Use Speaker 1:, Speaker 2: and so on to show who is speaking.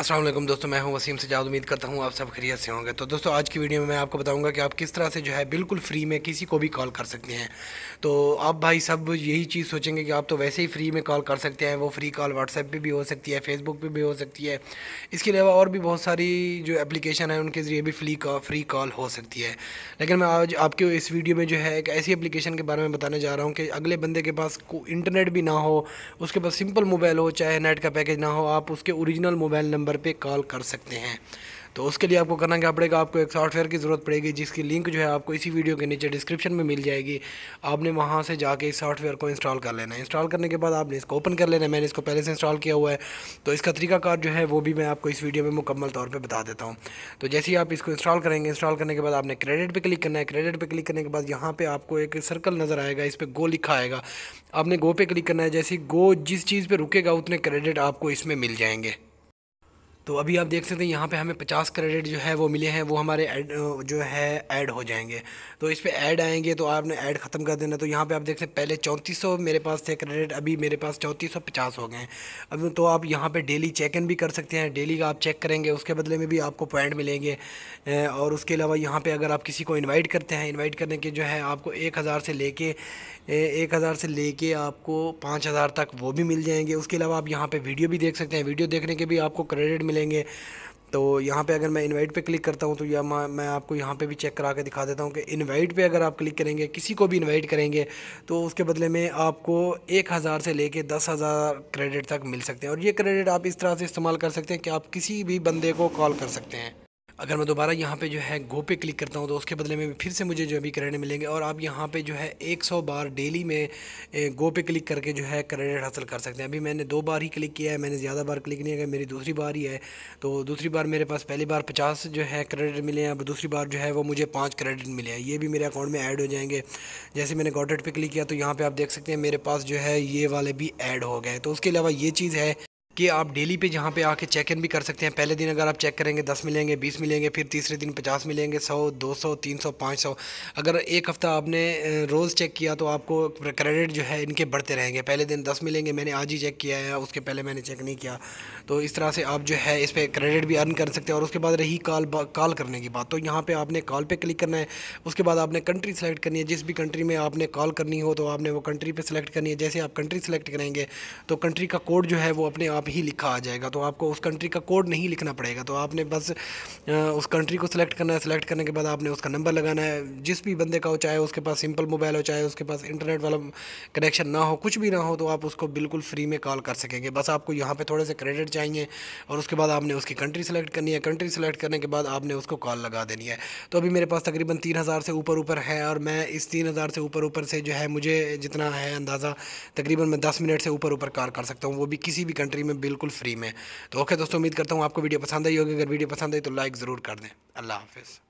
Speaker 1: असलम दोस्तों मैं हूं वसीम से सजाद उम्मीद करता हूं आप सब खरीत से होंगे तो दोस्तों आज की वीडियो में मैं आपको बताऊंगा कि आप किस तरह से जो है बिल्कुल फ्री में किसी को भी कॉल कर सकते हैं तो आप भाई सब यही चीज़ सोचेंगे कि आप तो वैसे ही फ्री में कॉल कर सकते हैं वो फ्री कॉल व्हाट्सएप पर भी हो सकती है फेसबुक पर भी हो सकती है इसके अलावा और भी बहुत सारी जो एप्लीकेशन है उनके ज़रिए भी फ्री कॉल फ्री कॉल हो सकती है लेकिन मैं आज आपके इस वीडियो में जो है एक ऐसी एप्लीकेशन के बारे में बताने जा रहा हूँ कि अगले बंदे के पास इंटरनेट भी ना हो उसके पास सिंपल मोबाइल हो चाहे नेट का पैकेज ना हो आप उसके औरिजिनल मोबाइल नंबर नंबर पे कॉल कर सकते हैं तो उसके लिए आपको करना क्या पड़ेगा आपको एक सॉफ्टवेयर की ज़रूरत पड़ेगी जिसकी लिंक जो है आपको इसी वीडियो के नीचे डिस्क्रिप्शन में मिल जाएगी आपने वहाँ से जाके इस सॉफ्टवेयर को इंस्टॉल कर लेना है इंस्टॉल करने के बाद आपने इसको ओपन कर लेना है मैंने इसको पहले से इंस्टॉल किया हुआ है तो इसका तरीकाकार जो है वो भी मैं आपको इस वीडियो में मुकम्मल तौर पर बता देता हूँ तो जैसे ही आप इसको इंस्टॉल करेंगे इंस्टॉल करने के बाद आपने क्रेडिट पर क्लिक करना है क्रेडिट पर क्लिक करने के बाद यहाँ पर आपको एक सर्कल नज़र आएगा इस पर गो लिखा आएगा आपने गो पे क्लिक करना है जैसे गो जिस चीज़ पर रुकेगा उतने क्रेडिट आपको इसमें मिल जाएंगे तो अभी आप देख सकते हैं यहाँ पे हमें 50 क्रेडिट जो है वो मिले हैं वो हमारे ऐड जो है ऐड हो जाएंगे तो इस पर ऐड आएंगे तो आपने ऐड ख़त्म कर देना तो यहाँ पे आप देख सकते हैं पहले 3400 मेरे पास थे क्रेडिट अभी मेरे पास 3450 हो गए हैं अब तो आप यहाँ पे डेली चेक इन भी कर सकते हैं डेली का आप चेक करेंगे उसके बदले में भी आपको पॉइंट मिलेंगे और उसके अलावा यहाँ पर अगर आप किसी को इन्वाइट करते हैं इन्वाइट करने के जो है आपको एक हज़ार से ले कर एक हज़ार से ले कर आपको पाँच हज़ार तक वो भी मिल जाएंगे उसके अलावा आप यहाँ पर वीडियो भी देख सकते हैं वीडियो देखने के भी आपको क्रेडिट मिले मिलेंगे तो यहाँ पे अगर मैं इनवाइट पे क्लिक करता हूँ तो या मैं आपको यहाँ पे भी चेक करा के दिखा देता हूँ कि इनवाइट पे अगर आप क्लिक करेंगे किसी को भी इनवाइट करेंगे तो उसके बदले में आपको एक हज़ार से लेके दस हज़ार क्रेडिट तक मिल सकते हैं और ये क्रेडिट आप इस तरह से इस्तेमाल कर सकते हैं कि आप किसी भी बंदे को कॉल कर सकते हैं अगर मैं दोबारा यहाँ पे जो है गो पे क्लिक करता हूँ तो उसके बदले में फिर से मुझे जो अभी क्रेडिट मिलेंगे और आप यहाँ पे जो है 100 बार डेली में गो पे क्लिक करके जो है क्रेडिट हासिल कर सकते हैं अभी मैंने दो बार ही क्लिक किया है मैंने ज़्यादा बार क्लिक नहीं किया मेरी दूसरी बार ही है तो दूसरी बार मेरे पास पहली बार पचास जो है क्रेडिट मिले हैं अब दूसरी बार जो है वो मुझे पाँच क्रेडिट मिले हैं ये भी मेरे अकाउंट में ऐड हो जाएंगे जैसे मैंने गॉडेट पर क्लिक किया तो यहाँ पर आप देख सकते हैं मेरे पास जो है ये वाले भी ऐड हो गए तो उसके अलावा ये चीज़ है कि आप डेली पे जहाँ पे आके चेक इन भी कर सकते हैं पहले दिन अगर आप चेक करेंगे दस मिलेंगे बीस मिलेंगे फिर तीसरे दिन पचास मिलेंगे सौ दो सौ तीन सौ पाँच सौ अगर एक हफ़्ता आपने रोज़ चेक किया तो आपको क्रेडिट जो है इनके बढ़ते रहेंगे पहले दिन दस मिलेंगे मैंने आज ही चेक किया है उसके पहले मैंने चेक नहीं किया तो इस तरह से आप जो है इस पर क्रेडिट भी अर्न कर सकते हैं और उसके बाद रही कॉल कॉल करने की बात तो यहाँ पर आपने कॉल पर क्लिक करना है उसके बाद आपने कंट्री सेलेक्ट करनी है जिस भी कंट्री में आपने कॉल करनी हो तो आपने वो कंट्री पर सेलेक्ट करनी है जैसे आप कंट्री सेलेक्ट करेंगे तो कंट्री का कोड जो है वो अपने आप ही लिखा आ जाएगा तो आपको उस कंट्री का कोड नहीं लिखना पड़ेगा तो आपने बस उस कंट्री को सिलेक्ट करना है सिलेक्ट करने के बाद आपने उसका नंबर लगाना है जिस भी बंदे का हो चाहे उसके पास सिंपल मोबाइल हो चाहे उसके पास इंटरनेट वाला कनेक्शन ना हो कुछ भी ना हो तो आप उसको बिल्कुल फ्री में कॉल कर सकेंगे बस आपको यहाँ पर थोड़े से क्रेडिट चाहिए और उसके बाद आपने उसकी कंट्री सेलेक्ट करनी है कंट्री सेलेक्ट करने के बाद आपने उसको कॉल लगा देनी है तो अभी मेरे पास तकरीबन तीन हज़ार से ऊपर ऊपर है और मैं इस तीन हज़ार से ऊपर ऊपर से जो है मुझे जितना है अंदाज़ा तकरीबन मैं दस मिनट से ऊपर ऊपर कॉल कर सकता हूँ वो भी किसी भी कंट्री में बिल्कुल फ्री में तो ओके दोस्तों उम्मीद करता हूँ आपको वीडियो पसंद आई होगी अगर वीडियो पसंद आई तो लाइक ज़रूर कर दें अल्लाह हाफिज़